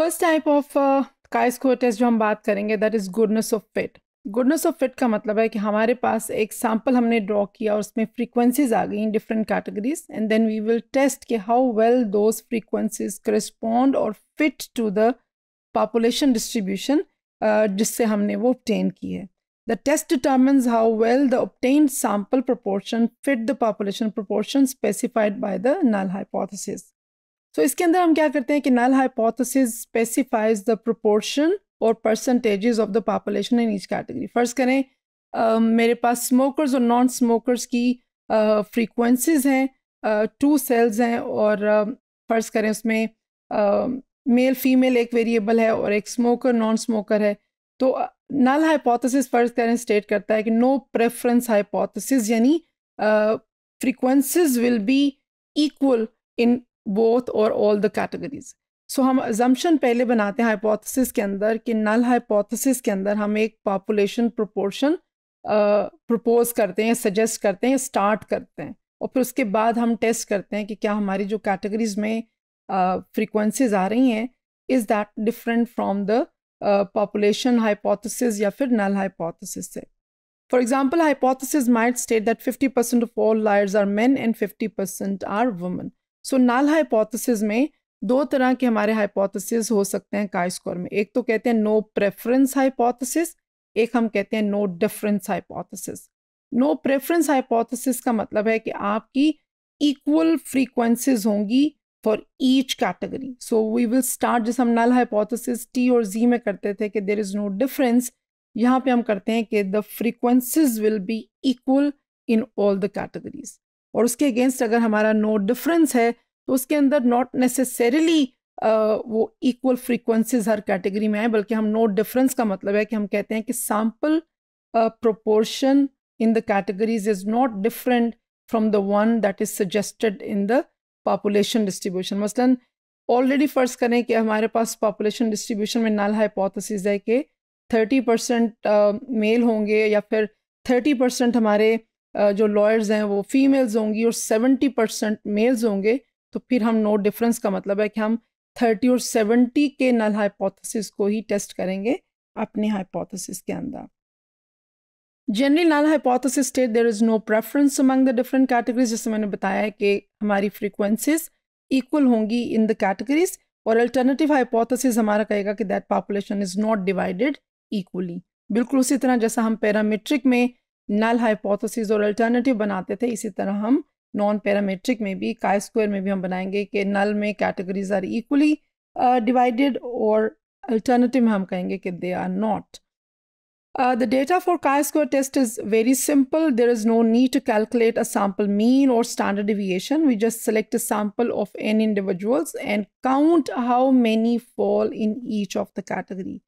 First type of chi test जो हम बात करेंगे that is goodness of fit goodness of fit का मतलब है कि हमारे पास एक सैम्पल हमने ड्रॉ किया और उसमें फ्रीक्वेंसीज आ गई different categories and then we will test कि how well those frequencies correspond और fit to the population distribution जिससे हमने वो ऑप्टेन की है the test determines how well the obtain sample proportion fit the population proportion specified by the null hypothesis so so, इसके अंदर हम क्या करते हैं कि null hypothesis specifies the proportion और percentages of the population in each category first करें uh, मेरे पास स्मोकर्स और नॉन स्मोकर्स की फ्रीक्वेंसीज uh, हैं टू uh, सेल्स हैं और uh, फर्ज करें उसमें मेल uh, फीमेल एक वेरिएबल है और एक स्मोकर नॉन स्मोकर है तो नल हाइपोथेसिस फर्ज करें स्टेट करता है कि नो प्रेफरेंस हाइपोथेसिस यानी frequencies will be equal in both और ऑल द कैटेगरीज सो हम जम्पन पहले बनाते हैं हाइपोथेसिस के अंदर कि नल हाइपोथेसिस के अंदर हम एक पॉपुलेशन प्रोपोर्शन प्रपोज करते हैं सजेस्ट करते हैं स्टार्ट करते हैं और फिर उसके बाद हम टेस्ट करते हैं कि क्या हमारी जो कैटेगरीज में फ्रीक्वेंसीज uh, आ रही हैं is that different from the population hypothesis या फिर नल हाइपोथेसिस से for example hypothesis might state that fifty percent of all lawyers are man and fifty percent are women so null hypothesis में दो तरह के हमारे हाइपोथेसिस हो सकते हैं का स्कोर में एक तो कहते हैं नो प्रेफरेंस हाइपोथेसिस एक हम कहते हैं no difference hypothesis no preference hypothesis का मतलब है कि आपकी इक्वल फ्रीक्वेंसीज होंगी for each category so we will start जैसे हम नल हाइपोथेसिस टी और जी में करते थे कि देर इज़ नो डिफरेंस यहाँ पे हम करते हैं कि the frequencies will be equal in all the categories और उसके अगेंस्ट अगर हमारा नो डिफरेंस है तो उसके अंदर नॉट नेसेसरीली वो इक्वल फ्रीक्वेंसीज हर कैटेगरी में आए बल्कि हम नो डिफरेंस का मतलब है कि हम कहते हैं कि sample proportion in the categories is not different from the one that is suggested in the population distribution मसलन ऑलरेडी फर्ज करें कि हमारे पास पॉपुलेशन डिस्ट्रीब्यूशन में नल हाइपोथेसिस है कि थर्टी परसेंट मेल होंगे या फिर थर्टी परसेंट हमारे जो लॉयर्स हैं वो फीमेल्स होंगी और सेवेंटी परसेंट मेल्स होंगे तो फिर हम नो डिफरेंस का मतलब है कि हम थर्टी और सेवेंटी के नल हाइपोथेसिस को ही टेस्ट करेंगे अपने हाइपोथेसिस के अंदर generally null hypothesis state there is no preference among the different categories जैसे मैंने बताया है कि हमारी फ्रिक्वेंसीज इक्वल होंगी इन द कैटेगरीज और अल्टरनेटिव हाइपोथेसिस हमारा कहेगा कि that population is not divided equally बिल्कुल उसी तरह जैसा हम पैरामीट्रिक में नल हाइपोथिस और अल्टरनेटिव बनाते थे इसी तरह हम नॉन पैरामेट्रिक में भी काय स्क्वायर में भी हम बनाएंगे कि नल में कैटेगरीज आर इक्वली डिवाइडेड और अल्टरनेटिव में हम कहेंगे कि they are not the data for chi square test is very simple there is no need to calculate a sample mean और standard deviation we just select a sample of n individuals and count how many fall in each of the category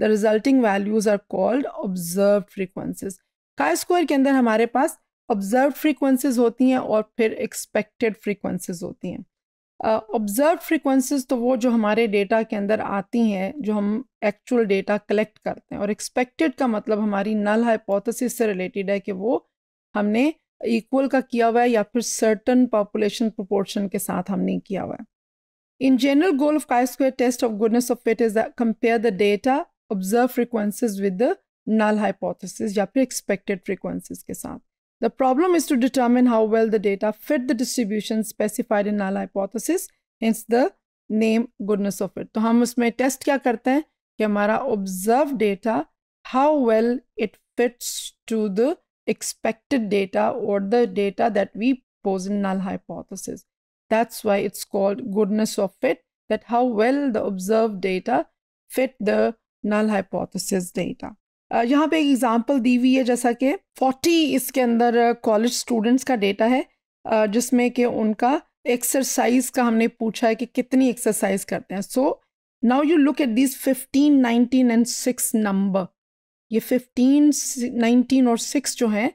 the resulting values are called observe frequencies chi square के अंदर हमारे पास observe frequencies होती हैं और फिर expected frequencies होती हैं observe frequencies तो वो जो हमारे डेटा के अंदर आती हैं जो हम एक्चुअल डेटा कलेक्ट करते हैं और एक्सपेक्टेड का मतलब हमारी नल हाइपोथेसिस से रिलेटेड है कि वो हमने इक्वल का किया हुआ है या फिर सर्टन पॉपुलेशन प्रोपोर्शन के साथ हमने किया हुआ है in general goal of chi square test of goodness of fit is compare the data observe observe with the null hypothesis या फिर expected frequencies के साथ The problem is to determine how well the data fit the distribution specified in null hypothesis, hence the name goodness of it. तो हम उसमें test क्या करते हैं कि हमारा observed data how well it fits to the expected data or the data that we pose in null hypothesis. That's why it's called goodness of fit, that how well the observed data fit the null hypothesis data. यहाँ पे एक example दी हुई है जैसा कि 40 इसके अंदर college students का डेटा है जिसमें कि उनका एक्सरसाइज का हमने पूछा है कि कितनी एक्सरसाइज करते हैं so now you look at this 15, 19 and six number ये 15, 19 और सिक्स जो हैं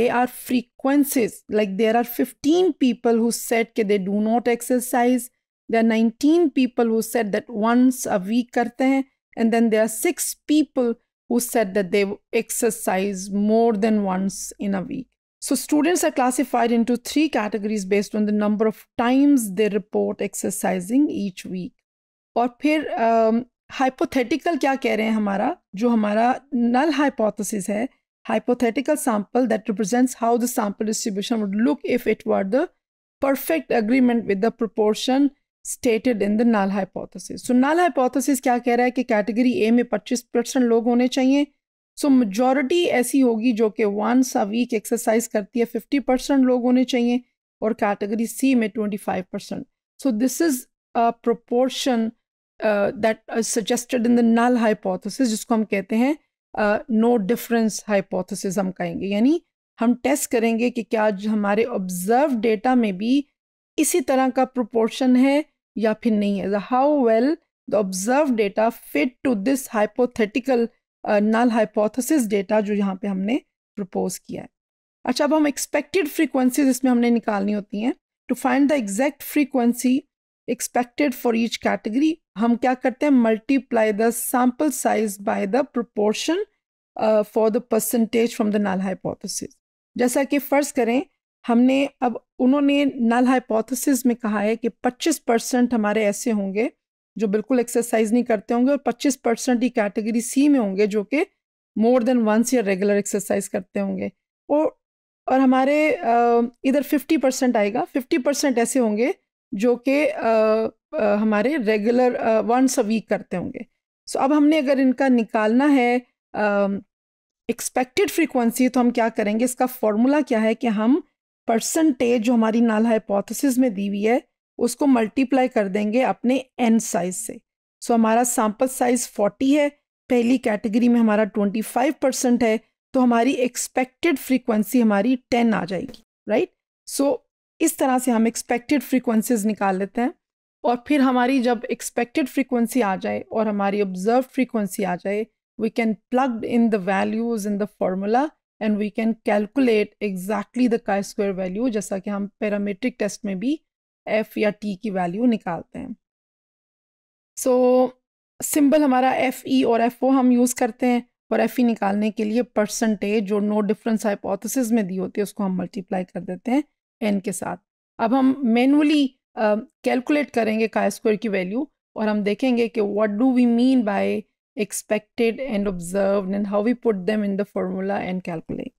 they are frequencies like there are 15 people who said के they do not exercise there nineteen people who said that once a week करते हैं and then there are six people who said that they exercise more than once in a week. So, students are classified into three categories based on the number of times they report exercising each week. और फिर um, hypothetical um, क्या कह रहे हैं हमारा जो हमारा null hypothesis है hypothetical sample that represents how the sample distribution would look if it were the perfect agreement with the proportion stated in the null hypothesis so null hypothesis क्या कह रहा है कि कैटेगरी ए में 25 percent लोग होने चाहिए सो मजॉरिटी ऐसी होगी जो कि वंस अ वीक एक्सरसाइज करती है 50 परसेंट लोग होने चाहिए और कैटेगरी सी में 25 percent so this is a proportion that suggested in the null hypothesis जिसको हम कहते हैं नो डिफरेंस हाइपोथेसिस हम कहेंगे यानी हम टेस्ट करेंगे कि क्या हमारे ऑब्जर्व डेटा में भी इसी तरह का प्रोपोर्शन है या फिर नहीं है how well the observe data fit to this hypothetical null hypothesis data जो यहाँ पे हमने प्रपोज किया है अच्छा अब हम एक्सपेक्टेड फ्रीक्वेंसीज इसमें हमने निकालनी होती हैं to find the exact frequency expected for each category हम क्या करते हैं multiply the sample size by the proportion for the percentage from the null hypothesis जैसा कि फ़र्ज़ करें हमने अब उन्होंने नल हाइपोथेसिस में कहा है कि 25 परसेंट हमारे ऐसे होंगे जो बिल्कुल एक्सरसाइज नहीं करते होंगे और 25 परसेंट ही कैटेगरी सी में होंगे जो कि मोर देन वंस या रेगुलर एक्सरसाइज करते होंगे और और हमारे इधर 50 परसेंट आएगा 50 परसेंट ऐसे होंगे जो कि हमारे रेगुलर वंस अ वीक करते होंगे सो अब हमने अगर इनका निकालना है एक्सपेक्टेड फ्रिक्वेंसी तो हम क्या करेंगे इसका फॉर्मूला क्या है कि हम परसेंटेज जो हमारी नाल हाइपोथेसिस में दी हुई है उसको मल्टीप्लाई कर देंगे अपने एन साइज से सो so, हमारा सैंपल साइज 40 है पहली कैटेगरी में हमारा 25 परसेंट है तो हमारी एक्सपेक्टेड फ्रीक्वेंसी हमारी 10 आ जाएगी राइट सो so, इस तरह से हम एक्सपेक्टेड फ्रीक्वेंसीज निकाल लेते हैं और फिर हमारी जब एक्सपेक्टेड फ्रीक्वेंसी आ जाए और हमारी ऑब्जर्व फ्रीक्वेंसी आ जाए we can plug in the values in the formula and we can calculate exactly the chi square value जैसा कि हम पैरामेट्रिक टेस्ट में भी एफ या टी की वैल्यू निकालते हैं सो सिंबल हमारा एफ ई e और एफ ओ हम यूज़ करते हैं और एफ ई e निकालने के लिए परसेंटेज जो नो डिफरेंस हाइपोथेसिस में दी होती है उसको हम मल्टीप्लाई कर देते हैं एन के साथ अब हम मैनुअली कैलकुलेट uh, करेंगे का स्क्वायर की वैल्यू और हम देखेंगे कि what do we mean by expected and observed and how we put them in the formula and calculate.